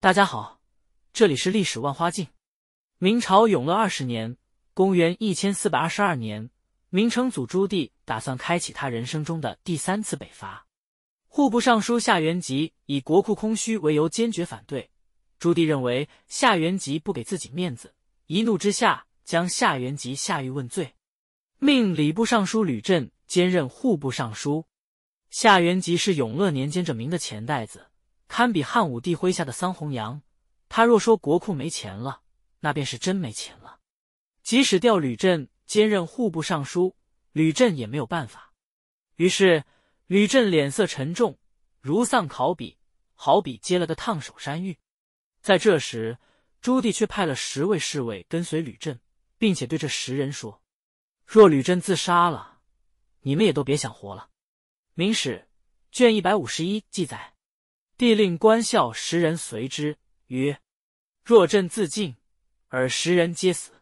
大家好，这里是历史万花镜。明朝永乐二十年（公元一千四百二十二年），明成祖朱棣打算开启他人生中的第三次北伐。户部尚书夏元吉以国库空虚为由坚决反对。朱棣认为夏元吉不给自己面子，一怒之下将夏元吉下狱问罪，命礼部尚书吕震兼任户部尚书。夏元吉是永乐年间着名的钱袋子。堪比汉武帝麾下的桑弘羊，他若说国库没钱了，那便是真没钱了。即使调吕震兼任户部尚书，吕震也没有办法。于是吕震脸色沉重，如丧考妣，好比接了个烫手山芋。在这时，朱棣却派了十位侍卫跟随吕震，并且对这十人说：“若吕震自杀了，你们也都别想活了。”《明史》卷一百五十一记载。帝令官校十人随之，曰：“若朕自尽，而十人皆死。”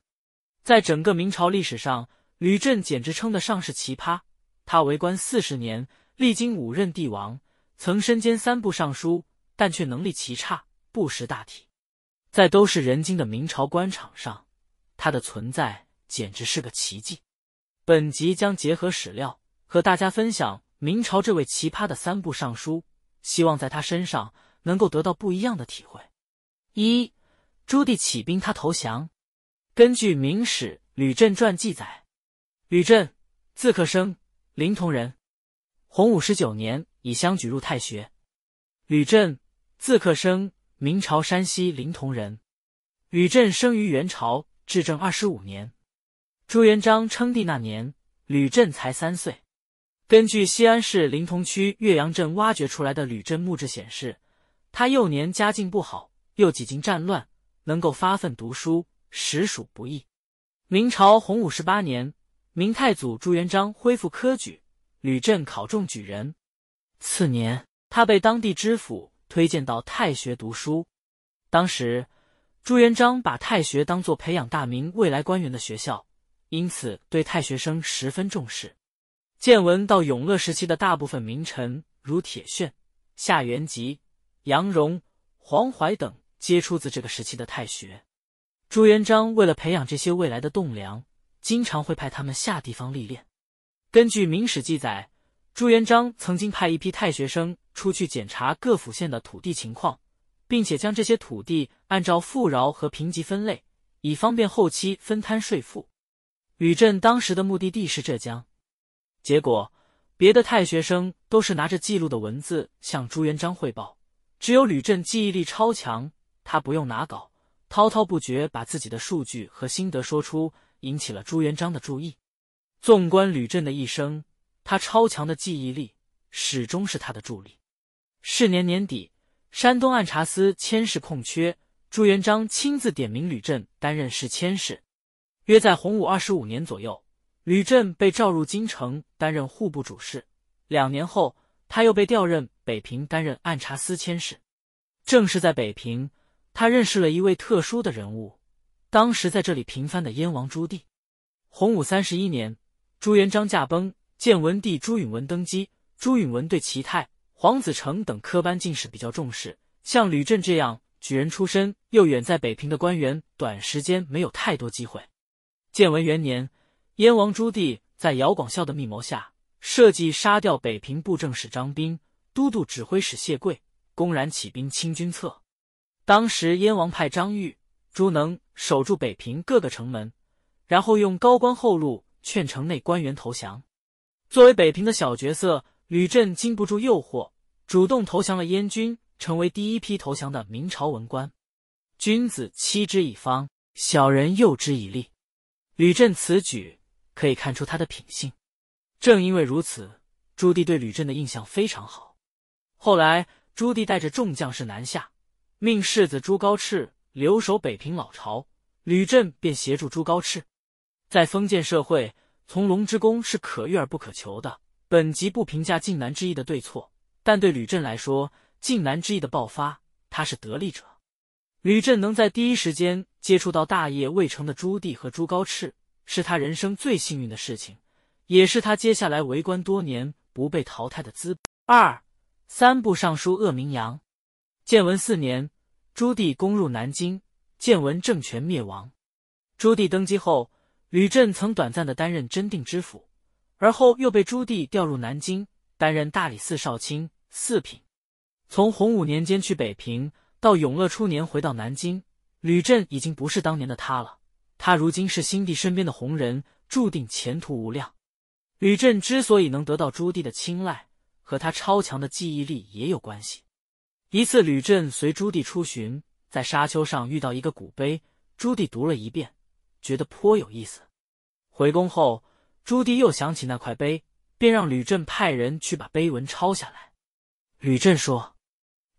在整个明朝历史上，吕震简直称得上是奇葩。他为官四十年，历经五任帝王，曾身兼三部尚书，但却能力奇差，不识大体。在都是人精的明朝官场上，他的存在简直是个奇迹。本集将结合史料，和大家分享明朝这位奇葩的三部尚书。希望在他身上能够得到不一样的体会。一、朱棣起兵，他投降。根据《明史·吕震传》记载，吕震字克生，临潼人。洪武十九年以乡举入太学。吕震字克生，明朝山西临潼人。吕震生于元朝至正二十五年，朱元璋称帝那年，吕震才三岁。根据西安市临潼区岳阳镇挖掘出来的吕镇墓志显示，他幼年家境不好，又几经战乱，能够发奋读书实属不易。明朝洪武十八年，明太祖朱元璋恢复科举，吕镇考中举人。次年，他被当地知府推荐到太学读书。当时，朱元璋把太学当作培养大明未来官员的学校，因此对太学生十分重视。建文到永乐时期的大部分名臣，如铁铉、夏元吉、杨荣、黄淮等，皆出自这个时期的太学。朱元璋为了培养这些未来的栋梁，经常会派他们下地方历练。根据《明史》记载，朱元璋曾经派一批太学生出去检查各府县的土地情况，并且将这些土地按照富饶和贫瘠分类，以方便后期分摊税赋。吕震当时的目的地是浙江。结果，别的太学生都是拿着记录的文字向朱元璋汇报，只有吕震记忆力超强，他不用拿稿，滔滔不绝把自己的数据和心得说出，引起了朱元璋的注意。纵观吕震的一生，他超强的记忆力始终是他的助力。是年年底，山东按察司佥事空缺，朱元璋亲自点名吕震担任市佥事，约在洪武二十五年左右。吕震被召入京城担任户部主事，两年后，他又被调任北平担任按察司佥事。正是在北平，他认识了一位特殊的人物，当时在这里平番的燕王朱棣。洪武三十一年，朱元璋驾崩，建文帝朱允文登基。朱允文对齐泰、黄子成等科班进士比较重视，像吕震这样举人出身又远在北平的官员，短时间没有太多机会。建文元年。燕王朱棣在姚广孝的密谋下，设计杀掉北平布政使张兵，都督指挥使谢贵，公然起兵清君侧。当时，燕王派张玉、朱能守住北平各个城门，然后用高官厚禄劝城内官员投降。作为北平的小角色，吕震经不住诱惑，主动投降了燕军，成为第一批投降的明朝文官。君子欺之以方，小人诱之以利。吕震此举。可以看出他的品性。正因为如此，朱棣对吕震的印象非常好。后来，朱棣带着众将士南下，命世子朱高炽留守北平老巢，吕震便协助朱高炽。在封建社会，从龙之功是可遇而不可求的。本集不评价靖难之役的对错，但对吕震来说，靖难之役的爆发，他是得力者。吕震能在第一时间接触到大业未成的朱棣和朱高炽。是他人生最幸运的事情，也是他接下来为官多年不被淘汰的资本。二三部尚书鄂名扬，建文四年，朱棣攻入南京，建文政权灭亡。朱棣登基后，吕震曾短暂的担任真定知府，而后又被朱棣调入南京，担任大理寺少卿，四品。从洪武年间去北平，到永乐初年回到南京，吕震已经不是当年的他了。他如今是新帝身边的红人，注定前途无量。吕震之所以能得到朱棣的青睐，和他超强的记忆力也有关系。一次，吕震随朱棣出巡，在沙丘上遇到一个古碑，朱棣读了一遍，觉得颇有意思。回宫后，朱棣又想起那块碑，便让吕震派人去把碑文抄下来。吕震说：“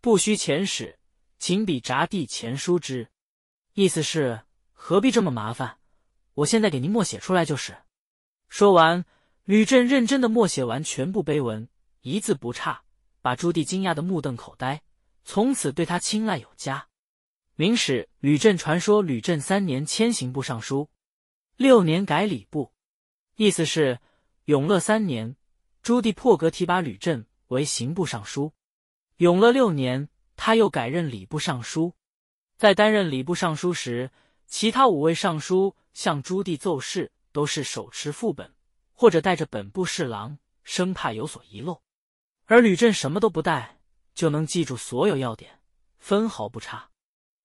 不须前史，请笔札递前书之。”意思是。何必这么麻烦？我现在给您默写出来就是。说完，吕震认真的默写完全部碑文，一字不差，把朱棣惊讶的目瞪口呆。从此对他青睐有加。明史：吕震传说，吕震三年迁刑部尚书，六年改礼部。意思是永乐三年，朱棣破格提拔吕震为刑部尚书；永乐六年，他又改任礼部尚书。在担任礼部尚书时。其他五位尚书向朱棣奏事，都是手持副本或者带着本部侍郎，生怕有所遗漏。而吕震什么都不带，就能记住所有要点，分毫不差。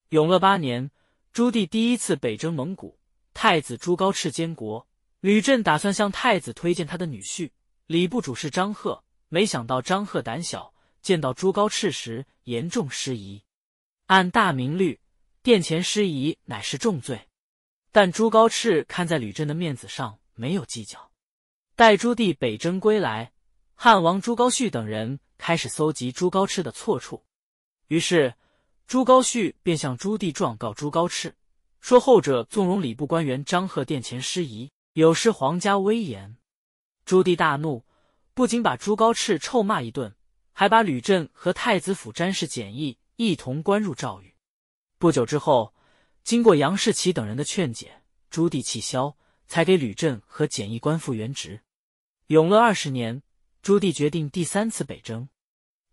永乐八年，朱棣第一次北征蒙古，太子朱高炽监国，吕震打算向太子推荐他的女婿礼部主事张贺，没想到张贺胆小，见到朱高炽时严重失仪。按大明律。殿前失仪乃是重罪，但朱高炽看在吕震的面子上没有计较。待朱棣北征归来，汉王朱高煦等人开始搜集朱高炽的错处，于是朱高煦便向朱棣状告朱高炽，说后者纵容礼部官员张贺殿前失仪，有失皇家威严。朱棣大怒，不仅把朱高炽臭骂一顿，还把吕震和太子府詹事简义一同关入诏狱。不久之后，经过杨士奇等人的劝解，朱棣气消，才给吕震和简易官复原职。永乐二十年，朱棣决定第三次北征。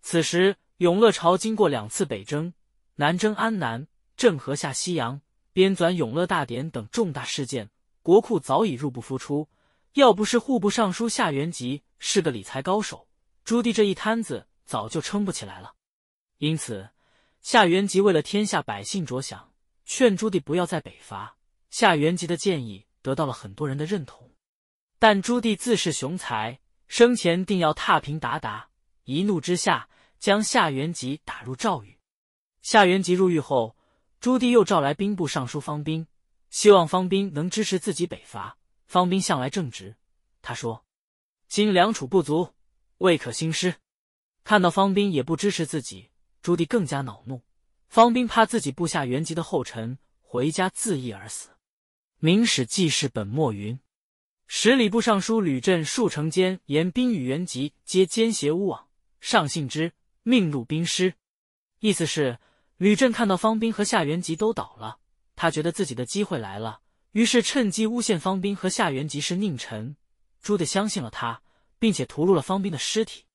此时，永乐朝经过两次北征、南征安南、郑和下西洋、编纂《永乐大典》等重大事件，国库早已入不敷出。要不是户部尚书夏元吉是个理财高手，朱棣这一摊子早就撑不起来了。因此。夏元吉为了天下百姓着想，劝朱棣不要再北伐。夏元吉的建议得到了很多人的认同，但朱棣自恃雄才，生前定要踏平鞑靼。一怒之下，将夏元吉打入诏狱。夏元吉入狱后，朱棣又召来兵部尚书方斌，希望方斌能支持自己北伐。方兵向来正直，他说：“今粮储不足，未可兴师。”看到方斌也不支持自己。朱棣更加恼怒，方兵怕自己部下元吉的后尘，回家自缢而死。《明史记事本末》云：“十里部尚书吕震数城间，言兵与元吉皆奸邪污枉，上信之，命入兵师。”意思是吕震看到方兵和夏元吉都倒了，他觉得自己的机会来了，于是趁机诬陷方兵和夏元吉是佞臣。朱棣相信了他，并且屠戮了方兵的尸体。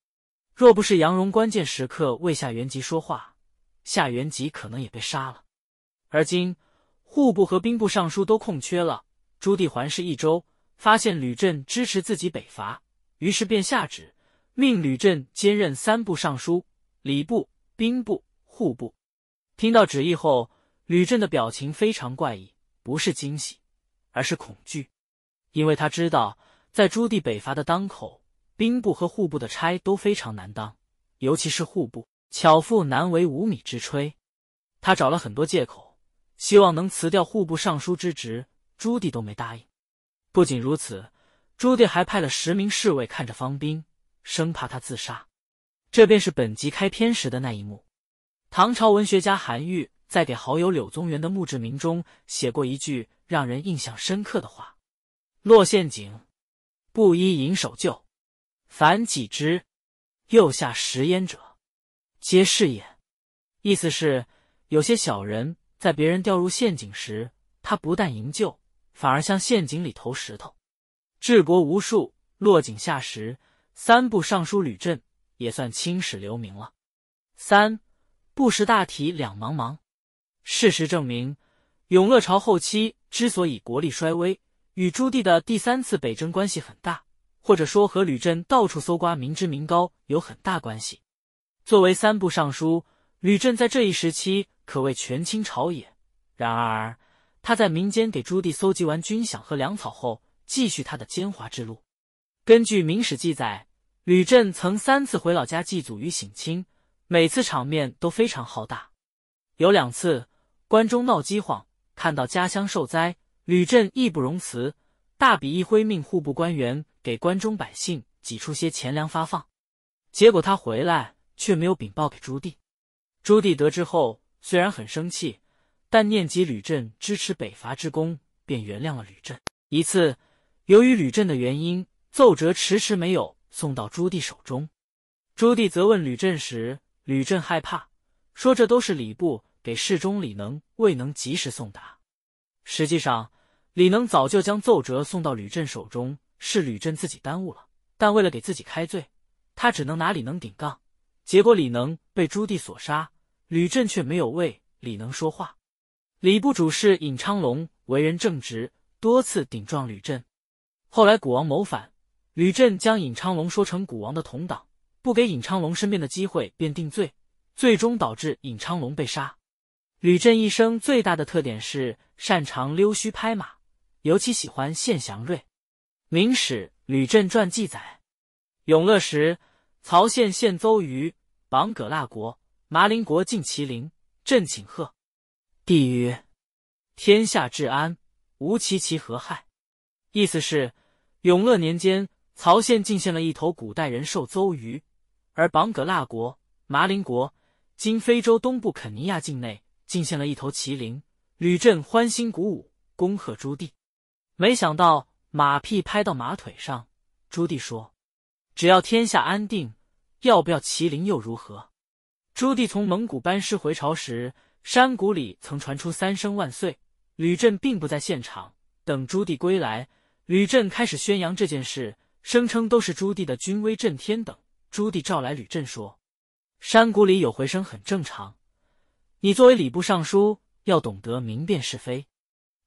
若不是杨荣关键时刻为夏元吉说话，夏元吉可能也被杀了。而今户部和兵部尚书都空缺了，朱棣环视一周，发现吕震支持自己北伐，于是便下旨命吕震兼任三部尚书：礼部、兵部、户部。听到旨意后，吕震的表情非常怪异，不是惊喜，而是恐惧，因为他知道在朱棣北伐的当口。兵部和户部的差都非常难当，尤其是户部，巧妇难为无米之炊。他找了很多借口，希望能辞掉户部尚书之职，朱棣都没答应。不仅如此，朱棣还派了十名侍卫看着方兵，生怕他自杀。这便是本集开篇时的那一幕。唐朝文学家韩愈在给好友柳宗元的墓志铭中写过一句让人印象深刻的话：“落陷阱，布衣引守旧。凡己之右下食焉者，皆是也。意思是有些小人在别人掉入陷阱时，他不但营救，反而向陷阱里投石头，治国无数，落井下石。三部尚书吕震也算青史留名了。三不识大体，两茫茫。事实证明，永乐朝后期之所以国力衰微，与朱棣的第三次北征关系很大。或者说和吕震到处搜刮民脂民膏有很大关系。作为三部尚书，吕震在这一时期可谓权倾朝野。然而，他在民间给朱棣搜集完军饷和粮草后，继续他的奸猾之路。根据《明史》记载，吕震曾三次回老家祭祖与省亲，每次场面都非常浩大。有两次，关中闹饥荒，看到家乡受灾，吕震义不容辞。大笔一挥，命户部官员给关中百姓挤出些钱粮发放。结果他回来却没有禀报给朱棣。朱棣得知后，虽然很生气，但念及吕震支持北伐之功，便原谅了吕震。一次，由于吕震的原因，奏折迟迟没有送到朱棣手中。朱棣责问吕震时，吕震害怕，说这都是礼部给侍中李能未能及时送达。实际上，李能早就将奏折送到吕震手中，是吕震自己耽误了。但为了给自己开罪，他只能拿李能顶杠。结果李能被朱棣所杀，吕震却没有为李能说话。礼部主事尹昌隆为人正直，多次顶撞吕震。后来谷王谋反，吕震将尹昌隆说成谷王的同党，不给尹昌隆申辩的机会便定罪，最终导致尹昌隆被杀。吕震一生最大的特点是擅长溜须拍马。尤其喜欢献祥瑞，《明史吕震传》记载：永乐时，曹县献邹虞，榜葛剌国、麻林国进麒麟，朕请贺，帝曰：“天下治安，无其其何害？”意思是，永乐年间，曹县进献了一头古代人兽邹虞，而榜葛剌国、麻林国（今非洲东部肯尼亚境内）进献了一头麒麟，吕震欢欣鼓舞，恭贺朱棣。没想到马屁拍到马腿上。朱棣说：“只要天下安定，要不要麒麟又如何？”朱棣从蒙古班师回朝时，山谷里曾传出三声万岁。吕震并不在现场。等朱棣归来，吕震开始宣扬这件事，声称都是朱棣的军威震天等。朱棣召来吕震说：“山谷里有回声很正常，你作为礼部尚书，要懂得明辨是非。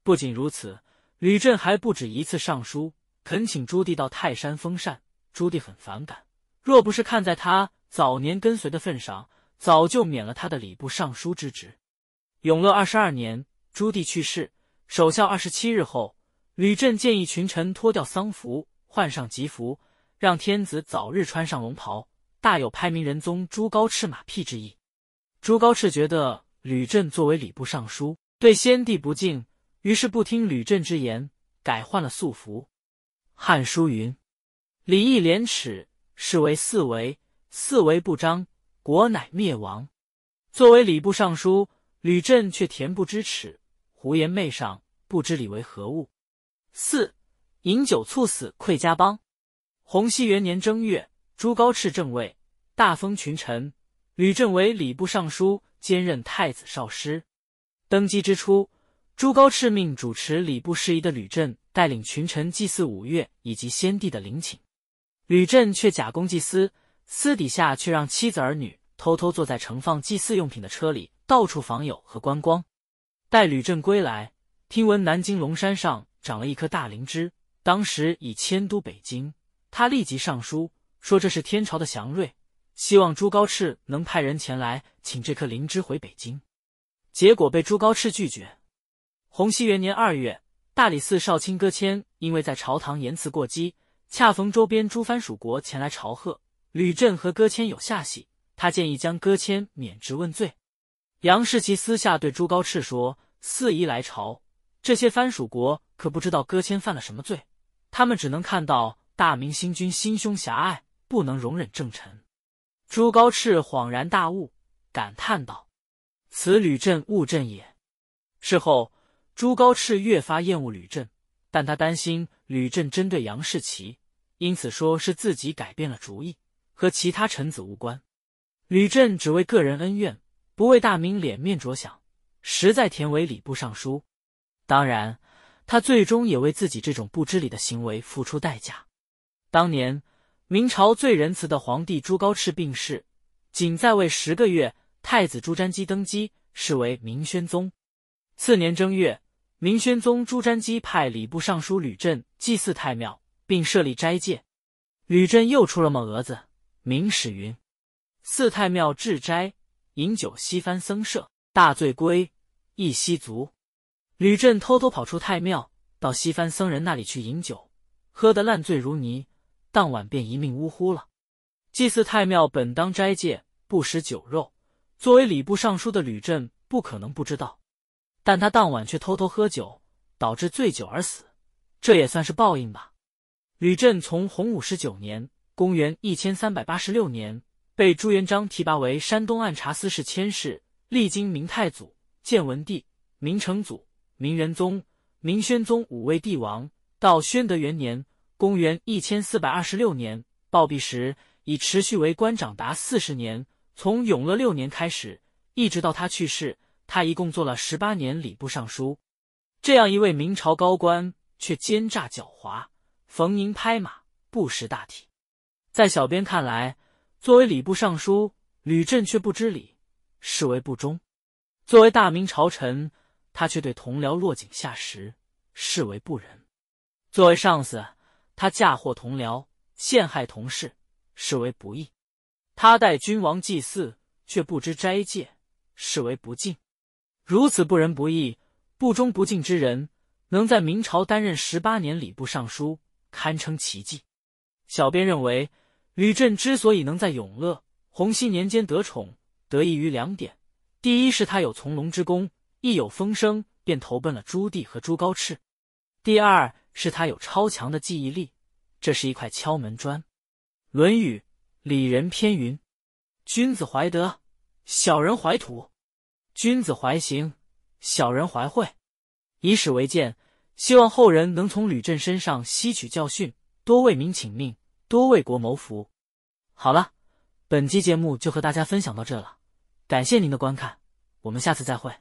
不仅如此。”吕震还不止一次上书恳请朱棣到泰山封禅，朱棣很反感。若不是看在他早年跟随的份上，早就免了他的礼部尚书之职。永乐二十二年，朱棣去世，守孝二十七日后，吕震建议群臣脱掉丧服，换上吉服，让天子早日穿上龙袍，大有拍明仁宗朱高炽马屁之意。朱高炽觉得吕震作为礼部尚书，对先帝不敬。于是不听吕震之言，改换了素服。《汉书》云：“礼义廉耻，是为四维。四维不张，国乃灭亡。”作为礼部尚书，吕震却恬不知耻，胡言媚上，不知礼为何物。四饮酒猝死，愧家邦。洪熙元年正月，朱高炽正位，大封群臣，吕震为礼部尚书，兼任太子少师。登基之初。朱高炽命主持礼部事宜的吕震带领群臣祭祀五岳以及先帝的陵寝，吕震却假公济私，私底下却让妻子儿女偷偷坐在盛放祭祀用品的车里，到处访友和观光。待吕震归来，听闻南京龙山上长了一棵大灵芝，当时已迁都北京，他立即上书说这是天朝的祥瑞，希望朱高炽能派人前来请这棵灵芝回北京，结果被朱高炽拒绝。洪熙元年二月，大理寺少卿歌谦因为在朝堂言辞过激，恰逢周边诸藩属国前来朝贺，吕震和歌谦有下戏，他建议将歌谦免职问罪。杨士奇私下对朱高炽说：“四夷来朝，这些藩属国可不知道歌谦犯了什么罪，他们只能看到大明新君心胸狭隘，不能容忍政臣。”朱高炽恍然大悟，感叹道：“此吕震误朕也。”事后。朱高炽越发厌恶吕震，但他担心吕震针对杨士奇，因此说是自己改变了主意，和其他臣子无关。吕震只为个人恩怨，不为大明脸面着想，实在田为礼部尚书。当然，他最终也为自己这种不知礼的行为付出代价。当年，明朝最仁慈的皇帝朱高炽病逝，仅在位十个月，太子朱瞻基登基，是为明宣宗。次年正月。明宣宗朱瞻基派礼部尚书吕震祭祀太庙，并设立斋戒。吕震又出了么蛾子？明史云：四太庙治斋，饮酒西番僧舍，大醉归，一息足。吕震偷偷跑出太庙，到西番僧人那里去饮酒，喝得烂醉如泥，当晚便一命呜呼了。祭祀太庙本当斋戒，不食酒肉。作为礼部尚书的吕震，不可能不知道。但他当晚却偷偷喝酒，导致醉酒而死，这也算是报应吧。吕震从洪武十九年（公元1386年）被朱元璋提拔为山东按察司事佥事，历经明太祖、建文帝、明成祖、明仁宗、明宣宗五位帝王，到宣德元年（公元1426年）暴毙时，已持续为官长达四十年。从永乐六年开始，一直到他去世。他一共做了十八年礼部尚书，这样一位明朝高官，却奸诈狡猾，逢迎拍马，不识大体。在小编看来，作为礼部尚书，吕震却不知礼，视为不忠；作为大明朝臣，他却对同僚落井下石，视为不仁；作为上司，他嫁祸同僚，陷害同事，视为不义；他代君王祭祀，却不知斋戒，视为不敬。如此不仁不义、不忠不敬之人，能在明朝担任十八年礼部尚书，堪称奇迹。小编认为，吕震之所以能在永乐、洪熙年间得宠，得益于两点：第一是他有从龙之功，一有风声便投奔了朱棣和朱高炽；第二是他有超强的记忆力，这是一块敲门砖。《论语·里仁篇》云：“君子怀德，小人怀土。”君子怀刑，小人怀惠。以史为鉴，希望后人能从吕震身上吸取教训，多为民请命，多为国谋福。好了，本期节目就和大家分享到这了，感谢您的观看，我们下次再会。